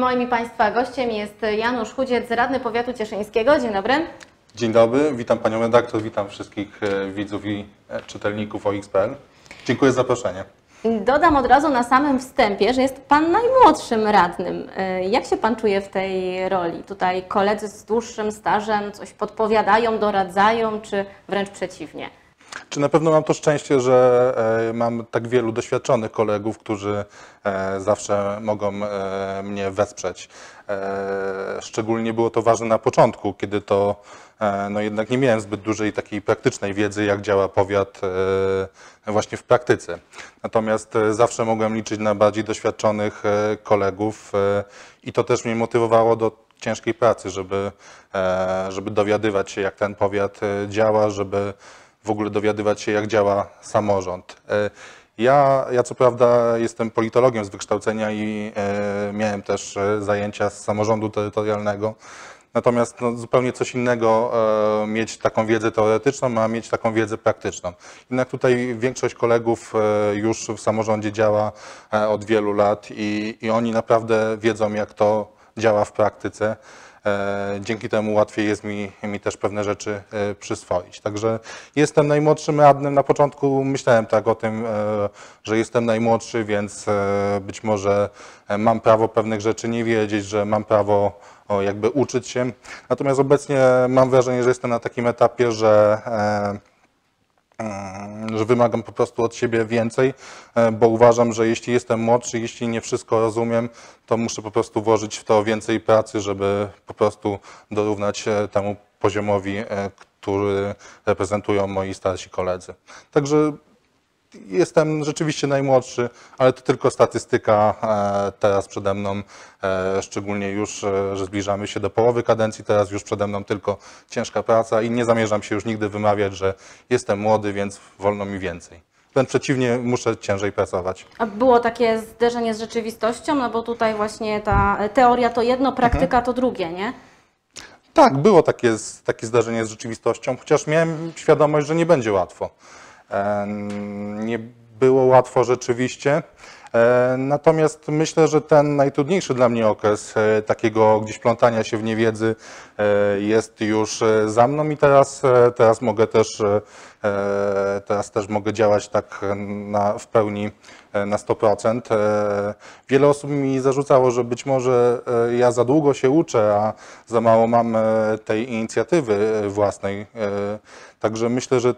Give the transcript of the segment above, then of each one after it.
Moim i Państwa gościem jest Janusz Chudziec, radny powiatu cieszyńskiego. Dzień dobry. Dzień dobry, witam Panią redaktor, witam wszystkich e, widzów i e, czytelników OX.pl. Dziękuję za zaproszenie. Dodam od razu na samym wstępie, że jest Pan najmłodszym radnym. E, jak się Pan czuje w tej roli? Tutaj koledzy z dłuższym stażem coś podpowiadają, doradzają, czy wręcz przeciwnie? Czy na pewno mam to szczęście, że e, mam tak wielu doświadczonych kolegów, którzy e, zawsze mogą e, mnie wesprzeć. Szczególnie było to ważne na początku, kiedy to no jednak nie miałem zbyt dużej takiej praktycznej wiedzy, jak działa powiat właśnie w praktyce. Natomiast zawsze mogłem liczyć na bardziej doświadczonych kolegów i to też mnie motywowało do ciężkiej pracy, żeby, żeby dowiadywać się, jak ten powiat działa, żeby w ogóle dowiadywać się, jak działa samorząd. E, ja, ja co prawda jestem politologiem z wykształcenia i e, miałem też e, zajęcia z samorządu terytorialnego, Natomiast no, zupełnie coś innego e, mieć taką wiedzę teoretyczną, a mieć taką wiedzę praktyczną. Jednak tutaj większość kolegów e, już w samorządzie działa e, od wielu lat i, i oni naprawdę wiedzą, jak to działa w praktyce. E, dzięki temu łatwiej jest mi, mi też pewne rzeczy e, przyswoić. Także jestem najmłodszym radnym. Na początku myślałem tak o tym, e, że jestem najmłodszy, więc być może mam prawo pewnych rzeczy nie wiedzieć, że mam prawo jakby uczyć się. Natomiast obecnie mam wrażenie, że jestem na takim etapie, że Mm, że wymagam po prostu od siebie więcej, e, bo uważam, że jeśli jestem młodszy, jeśli nie wszystko rozumiem, to muszę po prostu włożyć w to więcej pracy, żeby po prostu dorównać e, temu poziomowi, e, który reprezentują moi starsi koledzy. Także Jestem rzeczywiście najmłodszy, ale to tylko statystyka e, teraz przede mną, e, szczególnie już, e, że zbliżamy się do połowy kadencji, teraz już przede mną tylko ciężka praca i nie zamierzam się już nigdy wymawiać, że jestem młody, więc wolno mi więcej wręcz przeciwnie, muszę ciężej pracować. A było takie zderzenie z rzeczywistością, no bo tutaj właśnie ta teoria to jedno, praktyka mhm. to drugie, nie? Tak, było takie, takie zdarzenie z rzeczywistością, chociaż miałem świadomość, że nie będzie łatwo. Nie było łatwo rzeczywiście. Natomiast myślę, że ten najtrudniejszy dla mnie okres e, takiego gdzieś plątania się w niewiedzy e, jest już e, za mną i teraz, teraz mogę też teraz też mogę działać tak na, w pełni na 100%. Wiele osób mi zarzucało, że być może ja za długo się uczę, a za mało mam tej inicjatywy własnej. Także myślę, że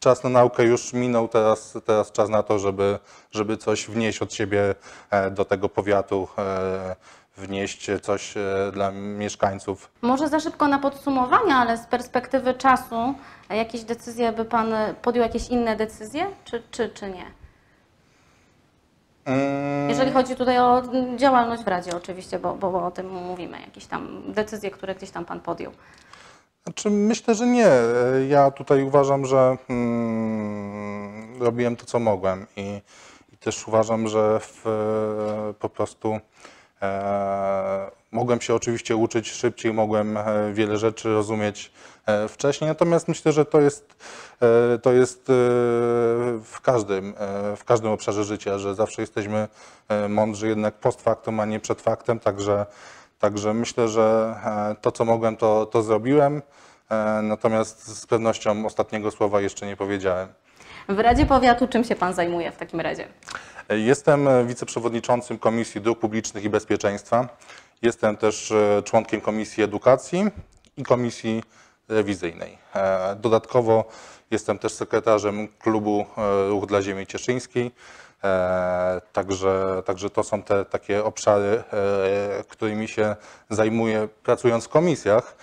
czas na naukę już minął, teraz, teraz czas na to, żeby, żeby coś wnieść od siebie e, do tego powiatu, e, wnieść coś e, dla mieszkańców. Może za szybko na podsumowanie, ale z perspektywy czasu jakieś decyzje, by Pan podjął jakieś inne decyzje, czy, czy, czy nie? Mm. Jeżeli chodzi tutaj o działalność w Radzie oczywiście, bo, bo, bo o tym mówimy, jakieś tam decyzje, które gdzieś tam Pan podjął. Znaczy, myślę, że nie. Ja tutaj uważam, że mm, robiłem to, co mogłem i, i też uważam, że w, e, po prostu e, mogłem się oczywiście uczyć szybciej, mogłem e, wiele rzeczy rozumieć e, wcześniej, natomiast myślę, że to jest, to jest w, każdym, w każdym obszarze życia, że zawsze jesteśmy mądrzy jednak post factum, a nie przed faktem, także Także myślę, że e, to, co mogłem, to, to zrobiłem. E, natomiast z pewnością ostatniego słowa jeszcze nie powiedziałem. W Radzie Powiatu czym się Pan zajmuje w takim razie? Jestem wiceprzewodniczącym Komisji Dróg Publicznych i Bezpieczeństwa. Jestem też e, członkiem Komisji Edukacji i Komisji Rewizyjnej. Dodatkowo jestem też sekretarzem klubu Ruch dla Ziemi Cieszyńskiej. E, także, także to są te takie obszary, e, e, którymi się zajmuję pracując w komisjach.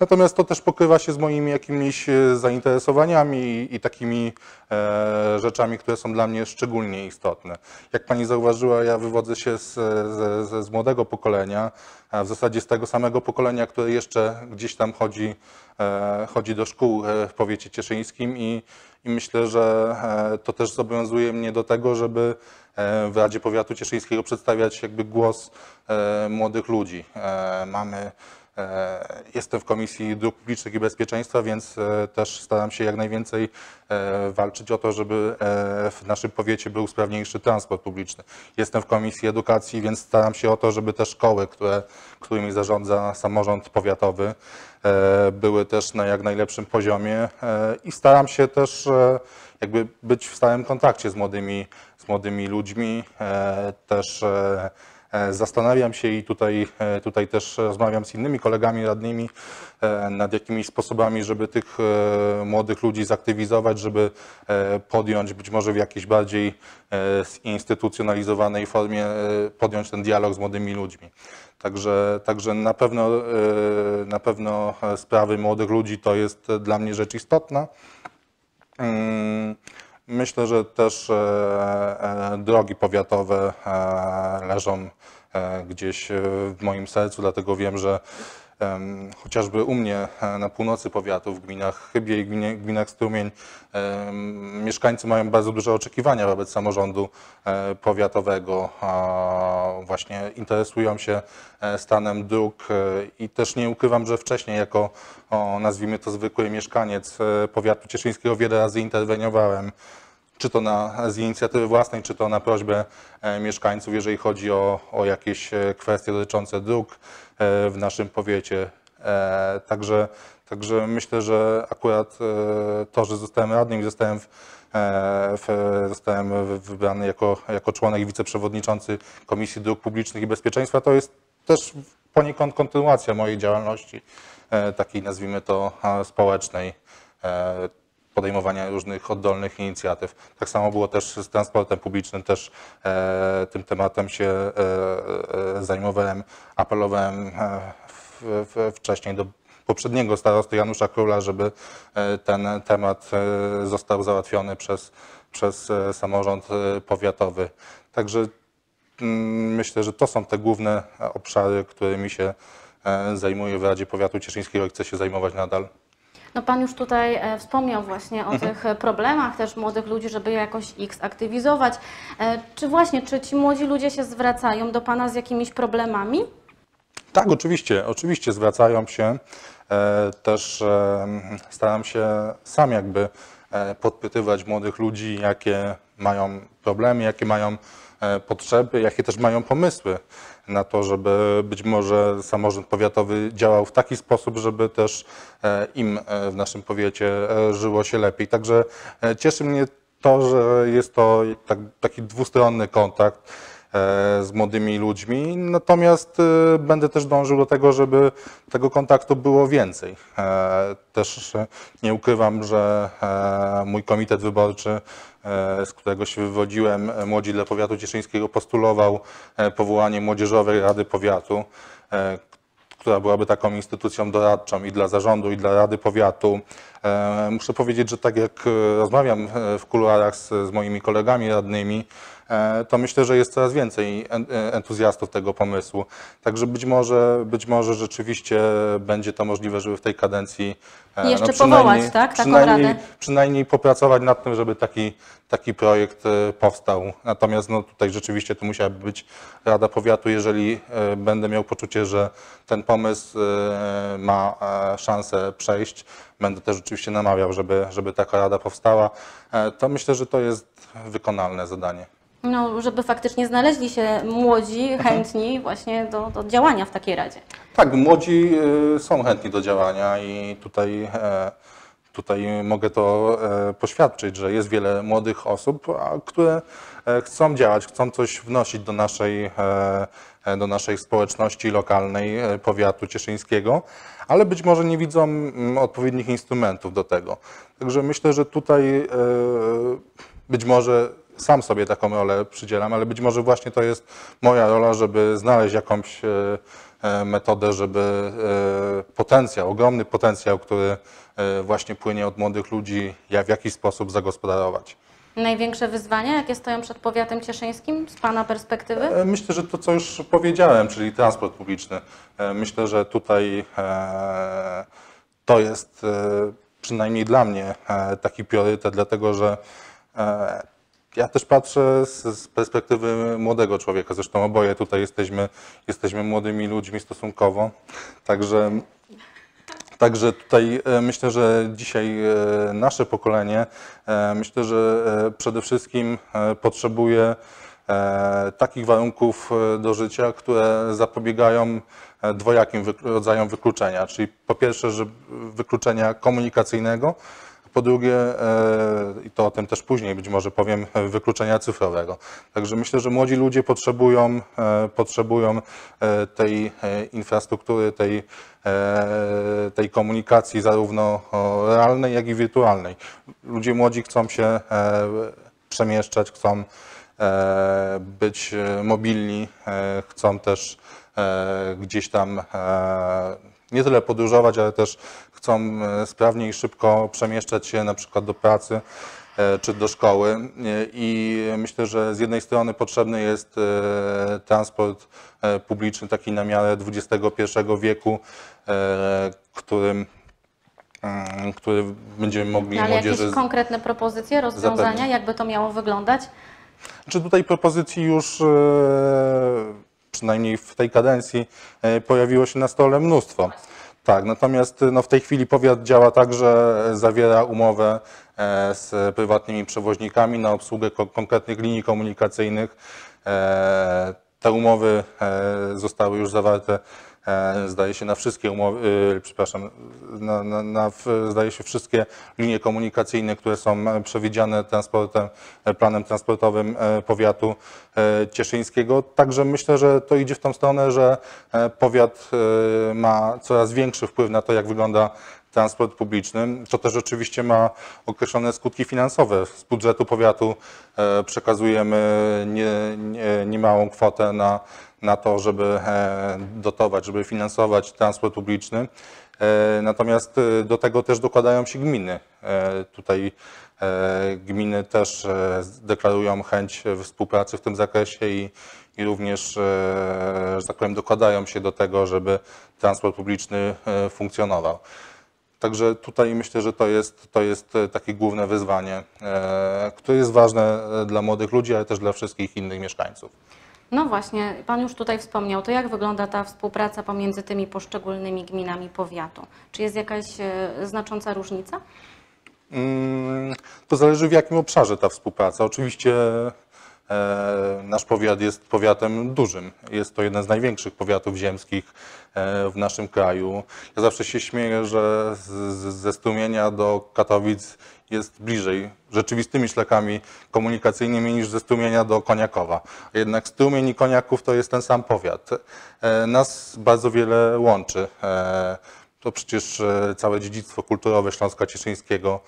Natomiast to też pokrywa się z moimi jakimiś e, zainteresowaniami i takimi e, rzeczami, które są dla mnie szczególnie istotne. Jak pani zauważyła, ja wywodzę się z, z, z młodego pokolenia, w zasadzie z tego samego pokolenia, które jeszcze gdzieś tam chodzi, e, chodzi do szkół w powiecie cieszyńskim i, i myślę, że to też zobowiązuje mnie do tego, żeby w Radzie Powiatu Cieszyńskiego przedstawiać jakby głos młodych ludzi. Mamy E, jestem w Komisji Dróg Publicznych i Bezpieczeństwa, więc e, też staram się jak najwięcej e, walczyć o to, żeby w naszym powiecie był sprawniejszy transport publiczny. Jestem w Komisji Edukacji, więc staram się o to, żeby te szkoły, które, którymi zarządza samorząd powiatowy, były też na jak najlepszym poziomie i staram się też jakby być w stałym kontakcie z młodymi, z młodymi ludźmi, też E, zastanawiam się i tutaj, e, tutaj też rozmawiam z innymi kolegami radnymi e, nad jakimiś sposobami, żeby tych młodych ludzi zaktywizować, żeby podjąć być może w jakiejś bardziej zinstytucjonalizowanej formie podjąć ten dialog z młodymi ludźmi. Także, także na, pewno, na pewno sprawy młodych ludzi to jest dla mnie rzecz istotna. Mm, Myślę, że też e, e, drogi powiatowe e, leżą gdzieś w moim sercu, dlatego wiem, że Chociażby u mnie e, na północy powiatu, w gminach Chybie i gminach Strumień, mieszkańcy mają bardzo duże oczekiwania wobec samorządu e, powiatowego. Właśnie interesują się e, stanem dróg i też nie ukrywam, że wcześniej jako, nazwijmy to zwykły mieszkaniec powiatu cieszyńskiego wiele razy interweniowałem czy to na, z inicjatywy własnej, czy to na prośbę e, mieszkańców, jeżeli chodzi o, o jakieś e, kwestie dotyczące dróg e, w naszym powiecie. Także, także myślę, że akurat to, że zostałem radnym i zostałem, w, zostałem wybrany jako, jako członek i wiceprzewodniczący Komisji Dróg Publicznych i Bezpieczeństwa, to jest też poniekąd kontynuacja mojej działalności, takiej nazwijmy to społecznej podejmowania różnych oddolnych inicjatyw. Tak samo było też z transportem publicznym, też e, tym tematem się e, e, zajmowałem, apelowałem e, w, w, wcześniej do poprzedniego starosty Janusza Króla, żeby e, ten temat e, został załatwiony przez, przez samorząd powiatowy. Także mm, myślę, że to są te główne obszary, którymi się zajmuję w Radzie Powiatu Cieszyńskiego i chcę się zajmować nadal. No Pan już tutaj e, wspomniał właśnie o mhm. tych e, problemach też młodych ludzi, żeby jakoś ich zaktywizować. E, czy właśnie, czy ci młodzi ludzie się zwracają do Pana z jakimiś problemami? Tak, oczywiście, oczywiście zwracają się. Też staram się sam jakby podpytywać młodych ludzi, jakie mają problemy, jakie mają E, potrzeby, jakie też mają pomysły na to, żeby być może samorząd powiatowy działał w taki sposób, żeby też e, im e, w naszym powiecie żyło się lepiej. Także cieszy mnie to, że jest to tak, taki dwustronny kontakt E, z młodymi ludźmi, natomiast e, będę też dążył do tego, żeby tego kontaktu było więcej. E, też nie ukrywam, że mój komitet wyborczy, z którego się wywodziłem, Młodzi dla Powiatu Cieszyńskiego, postulował powołanie Młodzieżowej Rady Powiatu, która byłaby taką instytucją doradczą i dla zarządu, i dla Rady Powiatu. Muszę powiedzieć, że tak jak rozmawiam w kuluarach z, z moimi kolegami radnymi, E, to myślę, że jest coraz więcej e, entuzjastów tego pomysłu. Także być może, być może rzeczywiście będzie to możliwe, żeby w tej kadencji e, no jeszcze no powołać, tak? Przynajmniej, radę. przynajmniej popracować nad tym, żeby taki, taki projekt powstał. Natomiast no, tutaj rzeczywiście to musiałaby być Rada Powiatu, jeżeli będę miał poczucie, że ten pomysł ma szansę przejść. Będę też rzeczywiście namawiał, żeby, żeby taka rada powstała. To myślę, że to jest wykonalne zadanie no, żeby faktycznie znaleźli się młodzi mhm. chętni właśnie do, do działania w takiej radzie. Tak, młodzi y, są chętni do działania i tutaj, e, tutaj mogę to e, poświadczyć, że jest wiele młodych osób, które e, chcą działać, chcą coś wnosić do naszej, do naszej społeczności lokalnej powiatu cieszyńskiego, ale być może nie widzą mm, odpowiednich instrumentów do tego. Także myślę, że tutaj być może sam sobie taką rolę przydzielam, ale być może właśnie to jest moja rola, żeby znaleźć jakąś e, e, metodę, żeby e, potencjał, ogromny potencjał, który właśnie płynie od młodych ludzi, w jakiś sposób zagospodarować. Największe wyzwania, jakie stoją przed powiatem cieszyńskim z Pana perspektywy? Myślę, że to, co już powiedziałem, czyli transport publiczny. Myślę, że tutaj to jest przynajmniej dla mnie taki priorytet, dlatego że ja też patrzę z, z, perspektywy młodego człowieka, zresztą oboje tutaj jesteśmy, jesteśmy młodymi ludźmi stosunkowo, także, także tutaj e, myślę, że dzisiaj e, nasze pokolenie, e, myślę, że przede wszystkim potrzebuje takich warunków do życia, które zapobiegają dwojakim rodzajom wykluczenia, czyli po pierwsze, że wykluczenia komunikacyjnego, po drugie, e, i to o tym też później być może powiem, wykluczenia cyfrowego. Także myślę, że młodzi ludzie potrzebują, e, potrzebują e, tej infrastruktury, tej, tej komunikacji zarówno realnej, jak i wirtualnej. Ludzie młodzi chcą się przemieszczać, chcą być mobilni, chcą też gdzieś tam nie tyle podróżować, ale też chcą e, sprawniej i szybko przemieszczać się na przykład do pracy e, czy do szkoły. E, I myślę, że z jednej strony potrzebny jest transport publiczny taki na miarę XXI wieku, którym mm, który będziemy mogli no, Ale młodzieży... jakieś konkretne propozycje, rozwiązania, zapewnić. jakby to miało wyglądać? Czy tutaj propozycji już przynajmniej w tej kadencji, e, pojawiło się na stole mnóstwo. Tak, natomiast no, w tej chwili powiat działa tak, że zawiera umowę e, z prywatnymi przewoźnikami na obsługę konkretnych linii komunikacyjnych. E, te umowy zostały już zawarte E, zdaje się na wszystkie umowy, y, przepraszam, na, na, na, zdaje się wszystkie linie komunikacyjne, które są e, przewidziane transportem, e, planem transportowym powiatu cieszyńskiego. Także myślę, że to idzie w tą stronę, że powiat ma coraz większy wpływ na to, jak wygląda transport publiczny, co też oczywiście ma określone skutki finansowe. Z budżetu powiatu e, przekazujemy niemałą nie, kwotę na, na to, żeby e, dotować, żeby finansować transport publiczny. E, natomiast do tego też dokładają się gminy. Tutaj gminy też deklarują chęć współpracy w tym zakresie i, i również, że tak powiem, dokładają się do tego, żeby transport publiczny funkcjonował. Także tutaj myślę, że to jest, to jest e, takie główne wyzwanie, e, które jest ważne e, dla młodych ludzi, ale też dla wszystkich innych mieszkańców. No właśnie, Pan już tutaj wspomniał, to jak wygląda ta współpraca pomiędzy tymi poszczególnymi gminami powiatu? Czy jest jakaś znacząca różnica? Mm, to zależy w jakim obszarze ta współpraca. Oczywiście E, nasz powiat jest powiatem dużym. Jest to jeden z największych powiatów ziemskich e, w naszym kraju. Ja zawsze się śmieję, że ze Stumienia do Katowic jest bliżej rzeczywistymi szlakami komunikacyjnymi niż ze Stumienia do Koniakowa. Jednak Stumień i Koniaków to jest ten sam powiat. E, nas bardzo wiele łączy. To przecież całe dziedzictwo kulturowe Śląska Cieszyńskiego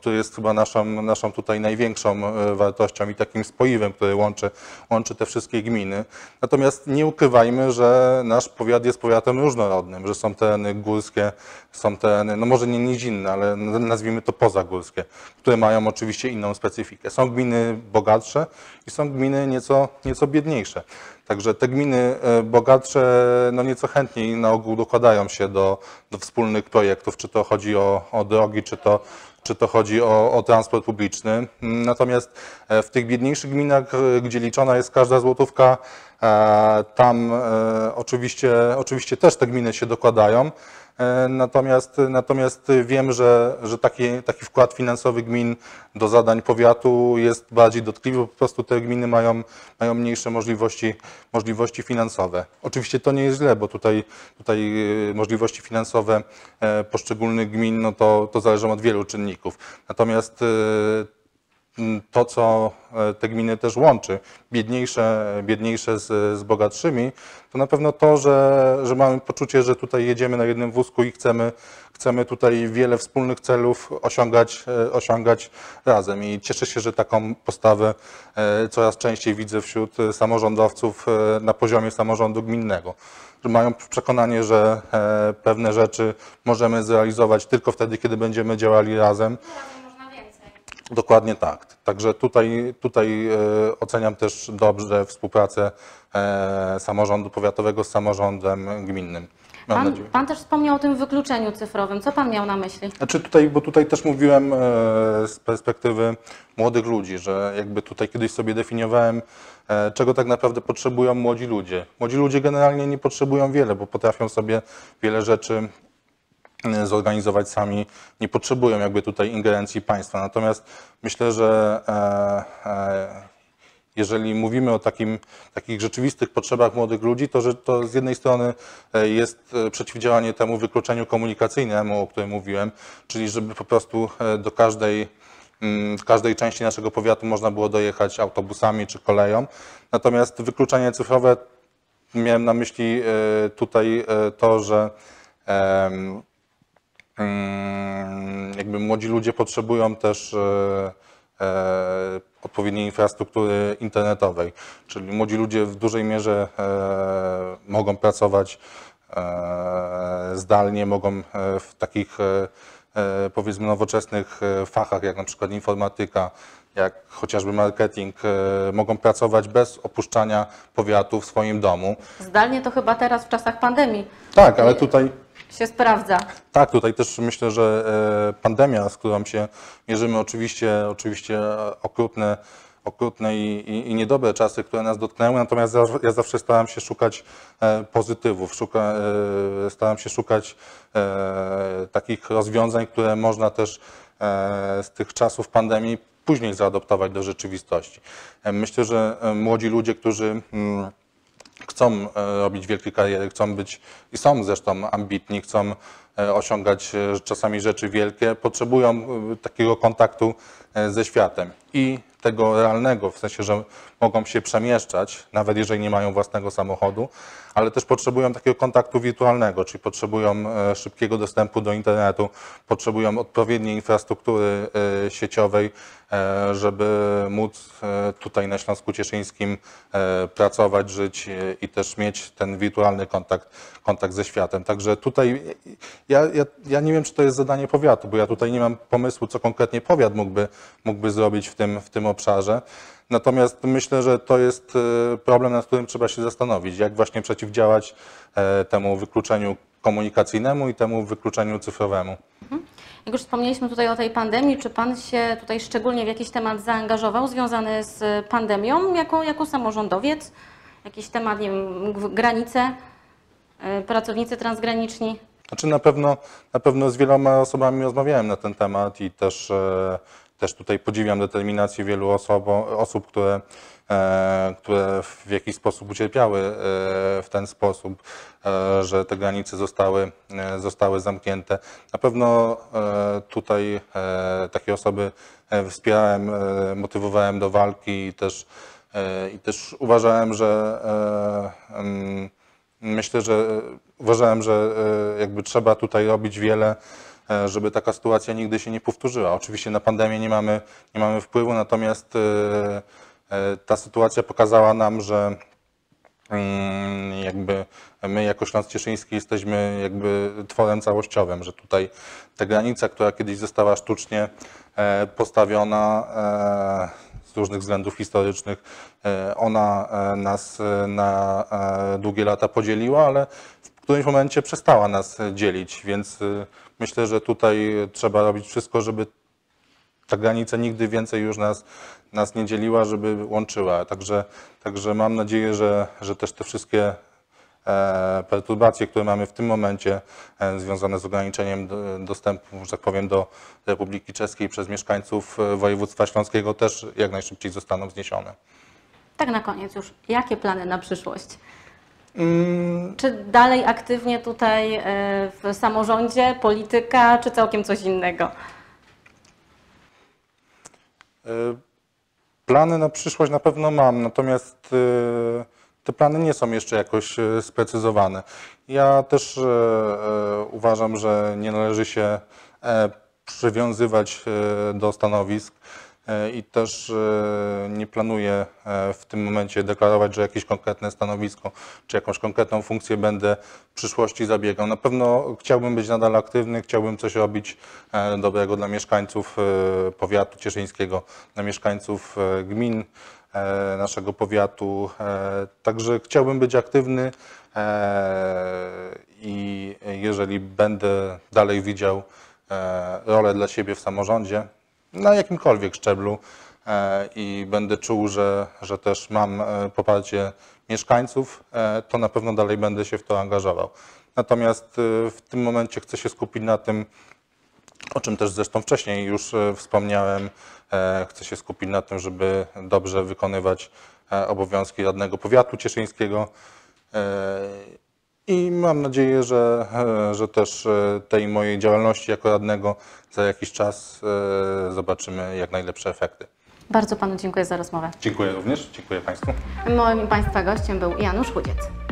który jest chyba naszą, naszą tutaj największą e, wartością i takim spoiwem, który łączy, łączy te wszystkie gminy. Natomiast nie ukrywajmy, że nasz powiat jest powiatem różnorodnym, że są tereny górskie, są tereny, no może nie nizinne, ale nazwijmy to pozagórskie, które mają oczywiście inną specyfikę. Są gminy bogatsze i są gminy nieco, nieco biedniejsze. Także te gminy e, bogatsze no nieco chętniej na ogół dokładają się do, do wspólnych projektów, czy to chodzi o, o drogi, czy to czy to chodzi o, o, transport publiczny. Natomiast e, w tych biedniejszych gminach, e, gdzie liczona jest każda złotówka, e, tam oczywiście, oczywiście też te gminy się dokładają. E, natomiast, natomiast wiem, że, że taki, taki wkład finansowy gmin do zadań powiatu jest bardziej dotkliwy, po prostu te gminy mają, mają mniejsze możliwości, możliwości finansowe. Oczywiście to nie jest źle, bo tutaj, tutaj e, możliwości finansowe e, poszczególnych gmin no to, to zależą od wielu czynników. Natomiast to, co e, te gminy też łączy, biedniejsze, biedniejsze z, z bogatszymi, to na pewno to, że, że mamy poczucie, że tutaj jedziemy na jednym wózku i chcemy, chcemy tutaj wiele wspólnych celów osiągać, e, osiągać razem. I cieszę się, że taką postawę e, coraz częściej widzę wśród samorządowców na poziomie samorządu gminnego. Że mają przekonanie, że pewne rzeczy możemy zrealizować tylko wtedy, kiedy będziemy działali razem. Dokładnie tak. Także tutaj, tutaj e, oceniam też dobrze współpracę e, samorządu powiatowego z samorządem gminnym. Pan, pan, też wspomniał o tym wykluczeniu cyfrowym. Co pan miał na myśli? Znaczy tutaj, bo tutaj też mówiłem e, z perspektywy młodych ludzi, że jakby tutaj kiedyś sobie definiowałem, czego tak naprawdę potrzebują młodzi ludzie. Młodzi ludzie generalnie nie potrzebują wiele, bo potrafią sobie wiele rzeczy E, zorganizować sami, nie potrzebują jakby tutaj ingerencji państwa. Natomiast myślę, że e, e, jeżeli mówimy o takim, takich rzeczywistych potrzebach młodych ludzi, to, że to z jednej strony jest przeciwdziałanie temu wykluczeniu komunikacyjnemu, o którym mówiłem, czyli żeby po prostu do każdej mm, każdej części naszego powiatu można było dojechać autobusami czy koleją. Natomiast wykluczenie cyfrowe miałem na myśli tutaj to, że Mm, jakby młodzi ludzie potrzebują też e, e, odpowiedniej infrastruktury internetowej, czyli młodzi ludzie w dużej mierze e, mogą pracować zdalnie, mogą w takich E, powiedzmy nowoczesnych e, fachach, jak na przykład informatyka, jak chociażby marketing, e, mogą pracować bez opuszczania powiatu w swoim domu. Zdalnie to chyba teraz w czasach pandemii. Tak, ale tutaj się sprawdza. Tak, tutaj też myślę, że pandemia, z którą się mierzymy, oczywiście, oczywiście okrutne okrutne i, i, i, niedobre czasy, które nas dotknęły, natomiast ja zawsze starałem się szukać e, pozytywów, szuka, e, starałem się szukać e, takich rozwiązań, które można też z tych czasów pandemii później zaadoptować do rzeczywistości. Myślę, że młodzi ludzie, którzy mm, chcą robić wielkie kariery, chcą być i są zresztą ambitni, chcą E, osiągać e, czasami rzeczy wielkie, potrzebują e, takiego kontaktu ze światem i tego realnego, w sensie, że mogą się przemieszczać, nawet jeżeli nie mają własnego samochodu, ale też potrzebują takiego kontaktu wirtualnego, czyli potrzebują szybkiego dostępu do internetu, potrzebują odpowiedniej infrastruktury sieciowej, żeby móc tutaj na Śląsku Cieszyńskim pracować, żyć i też mieć ten wirtualny kontakt, kontakt ze światem. Także tutaj ja, ja, ja nie wiem, czy to jest zadanie powiatu, bo ja tutaj nie mam pomysłu, co konkretnie powiat mógłby, mógłby zrobić w tym, w tym obszarze. Natomiast myślę, że to jest e, problem, nad którym trzeba się zastanowić, jak właśnie przeciwdziałać e, temu wykluczeniu komunikacyjnemu i temu wykluczeniu cyfrowemu. Mhm. Jak już wspomnieliśmy tutaj o tej pandemii, czy Pan się tutaj szczególnie w jakiś temat zaangażował związany z pandemią jako, jako samorządowiec? Jakiś temat, nie wiem, granice, e, pracownicy transgraniczni? Znaczy na pewno, na pewno z wieloma osobami rozmawiałem na ten temat i też, e, też tutaj podziwiam determinację wielu osobo, osób, które, e, które w jakiś sposób ucierpiały e, w ten sposób, że te granice zostały, zostały zamknięte. Na pewno tutaj takie osoby wspierałem, motywowałem do walki i też, i też uważałem, że mm, myślę, że uważałem, że e, jakby trzeba tutaj robić wiele, e, żeby taka sytuacja nigdy się nie powtórzyła. Oczywiście na pandemię nie mamy, nie mamy wpływu, natomiast e, ta sytuacja pokazała nam, że mm, jakby my jako Śląsk Cieszyński jesteśmy jakby tworem całościowym, że tutaj ta granica, która kiedyś została sztucznie postawiona z różnych względów historycznych, ona nas na długie lata podzieliła, ale w w którymś momencie przestała nas e, dzielić, więc e, myślę, że tutaj e, trzeba robić wszystko, żeby ta granica nigdy więcej już nas, nas nie dzieliła, żeby łączyła. Także, także mam nadzieję, że, że też te wszystkie perturbacje, które mamy w tym momencie związane z ograniczeniem dostępu, że tak powiem, do Republiki Czeskiej przez mieszkańców województwa śląskiego też jak najszybciej zostaną zniesione. Tak na koniec już, jakie plany na przyszłość? Mm. Czy dalej aktywnie tutaj e, w samorządzie, polityka, czy całkiem coś innego? E, plany na przyszłość na pewno mam, natomiast e, te plany nie są jeszcze jakoś sprecyzowane. Ja też uważam, że nie należy się przywiązywać do stanowisk. E, i też e, nie planuję e, w tym momencie deklarować, że jakieś konkretne stanowisko czy jakąś konkretną funkcję będę w przyszłości zabiegał. Na pewno chciałbym być nadal aktywny, chciałbym coś robić dobrego dla mieszkańców powiatu cieszyńskiego, dla mieszkańców gmin naszego powiatu. Także chciałbym być aktywny i jeżeli będę dalej widział rolę dla siebie w samorządzie, na jakimkolwiek szczeblu e, i będę czuł, że, że też mam e, poparcie mieszkańców, e, to na pewno dalej będę się w to angażował. Natomiast w tym momencie chcę się skupić na tym, o czym też zresztą wcześniej już wspomniałem, chcę się skupić na tym, żeby dobrze wykonywać obowiązki radnego powiatu cieszyńskiego i mam nadzieję, że, e, że też e, tej mojej działalności jako radnego za jakiś czas e, zobaczymy jak najlepsze efekty. Bardzo Panu dziękuję za rozmowę. Dziękuję również, dziękuję Państwu. Moim Państwa gościem był Janusz Chudziec.